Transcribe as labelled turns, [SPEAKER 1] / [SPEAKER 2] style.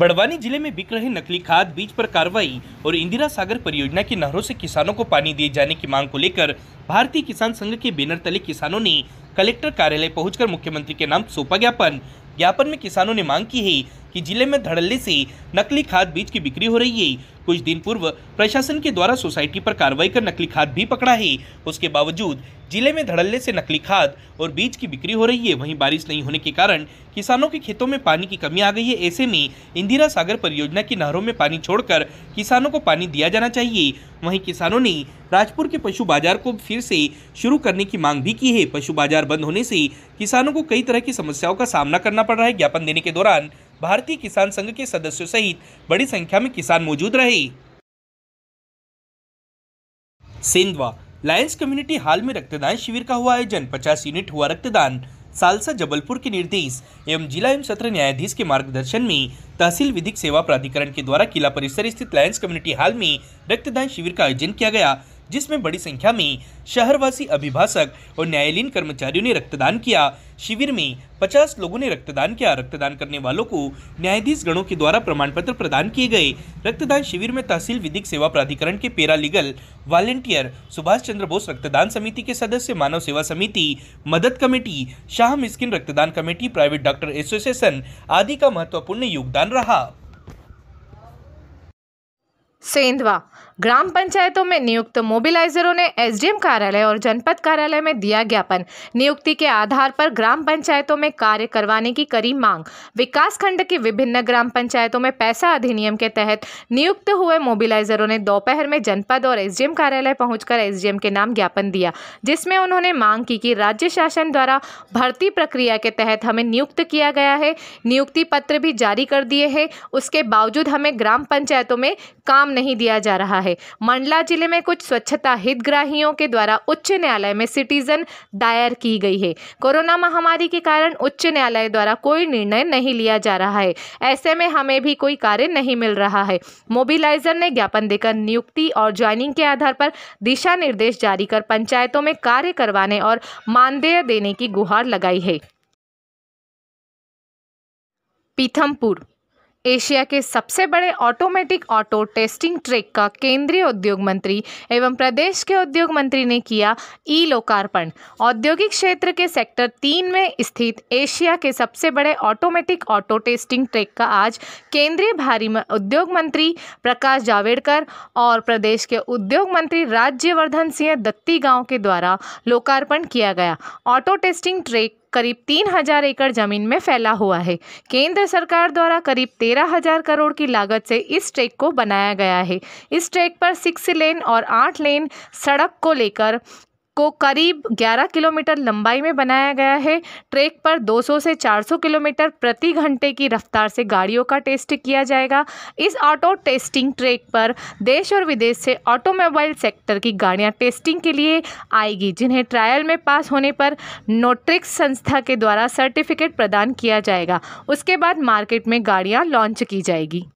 [SPEAKER 1] बड़वानी जिले में बिक रहे नकली खाद बीज पर कार्रवाई और इंदिरा सागर परियोजना की नहरों से किसानों को पानी दिए जाने की मांग को लेकर भारतीय किसान संघ के बैनर तले किसानों ने कलेक्टर कार्यालय पहुंचकर मुख्यमंत्री के नाम सौंपा ज्ञापन ज्ञापन में किसानों ने मांग की है कि जिले में धड़ल्ले से नकली खाद बीज की बिक्री हो रही है कुछ दिन पूर्व प्रशासन के द्वारा सोसाइटी पर कार्रवाई कर नकली खाद भी पकड़ा है उसके बावजूद जिले में धड़ल्ले से नकली खाद और बीज की बिक्री हो रही है वहीं बारिश नहीं होने के कारण किसानों के खेतों में पानी की कमी आ गई है ऐसे में इंदिरा सागर परियोजना की नहरों में पानी छोड़कर किसानों को पानी दिया जाना चाहिए वहीं किसानों ने राजपुर के पशु बाजार को फिर से शुरू करने की मांग भी की है पशु बाजार बंद होने से किसानों को कई तरह की समस्याओं का सामना करना पड़ रहा है ज्ञापन देने के दौरान भारतीय किसान संघ के सदस्यों सहित बड़ी संख्या में किसान मौजूद रहे सेंधवा लायंस कम्युनिटी हॉल में रक्तदान शिविर का हुआ आयोजन पचास यूनिट हुआ रक्तदान सालसा जबलपुर के निर्देश एवं जिला एवं सत्र न्यायाधीश के मार्गदर्शन में तहसील विधिक सेवा प्राधिकरण के द्वारा किला परिसर स्थित लायंस कम्युनिटी हॉल में रक्तदान शिविर का आयोजन किया गया जिसमें बड़ी संख्या में शहरवासी अभिभाषक और न्यायालयीन कर्मचारियों ने रक्तदान किया शिविर में 50 लोगों ने रक्तदान किया रक्तदान करने वालों को न्यायाधीश गणों के द्वारा प्रमाण पत्र प्रदान किए गए रक्तदान शिविर में तहसील विधिक सेवा प्राधिकरण के paralegal volunteer Subhash Chandra Bose रक्तदान समिति के सदस्य मानव सेवा समिति मदद कमेटी शाह मिस्किन रक्तदान कमेटी प्राइवेट डॉक्टर एसोसिएशन आदि का महत्वपूर्ण योगदान रहा
[SPEAKER 2] सेंधवा ग्राम पंचायतों में नियुक्त मोबिलाइजरों ने एसडीएम कार्यालय और जनपद कार्यालय में दिया ज्ञापन नियुक्ति के आधार पर ग्राम पंचायतों में कार्य करवाने की करी मांग विकास खंड की विभिन्न ग्राम पंचायतों में पैसा अधिनियम के तहत नियुक्त हुए मोबिलाइजरों ने दोपहर में जनपद और एसडीएम कार्यालय पहुंचकर एसडीएम के नाम ज्ञापन दिया जिसमें उन्होंने मांग की कि राज्य शासन द्वारा भर्ती प्रक्रिया के तहत हमें नियुक्त किया गया है नियुक्ति पत्र भी जारी कर दिए है उसके बावजूद हमें ग्राम पंचायतों में काम काम नहीं दिया जा रहा है मंडला जिले में कुछ स्वच्छता हितग्राहियों के द्वारा उच्च न्यायालय में सिटीजन दायर की गई है कोरोना महामारी के कारण उच्च न्यायालय द्वारा कोई निर्णय नहीं लिया जा रहा है ऐसे में हमें भी कोई कार्य नहीं मिल रहा है मोबिलाइजर ने ज्ञापन देकर नियुक्ति और ज्वाइनिंग के आधार पर दिशा निर्देश जारी कर पंचायतों में कार्य करवाने और मानदेय देने की गुहार लगाई है पीथमपुर एशिया के सबसे बड़े ऑटोमेटिक ऑटो टेस्टिंग ट्रेक का केंद्रीय उद्योग मंत्री एवं प्रदेश के उद्योग मंत्री ने किया ई लोकार्पण औद्योगिक क्षेत्र के सेक्टर तीन में स्थित एशिया के सबसे बड़े ऑटोमेटिक ऑटो टेस्टिंग ट्रेक का आज केंद्रीय भारी उद्योग मंत्री प्रकाश जावड़ेकर और प्रदेश के उद्योग मंत्री राज्यवर्धन सिंह दत्ती गांव के द्वारा लोकार्पण किया गया ऑटो टेस्टिंग ट्रेक करीब तीन हजार एकड़ जमीन में फैला हुआ है केंद्र सरकार द्वारा करीब तेरह हजार करोड़ की लागत से इस ट्रैक को बनाया गया है इस ट्रैक पर सिक्स लेन और आठ लेन सड़क को लेकर को करीब 11 किलोमीटर लंबाई में बनाया गया है ट्रैक पर 200 से 400 किलोमीटर प्रति घंटे की रफ्तार से गाड़ियों का टेस्ट किया जाएगा इस ऑटो टेस्टिंग ट्रैक पर देश और विदेश से ऑटोमोबाइल सेक्टर की गाड़ियां टेस्टिंग के लिए आएगी जिन्हें ट्रायल में पास होने पर नोट्रिक्स संस्था के द्वारा सर्टिफिकेट प्रदान किया जाएगा उसके बाद मार्केट में गाड़ियाँ लॉन्च की जाएगी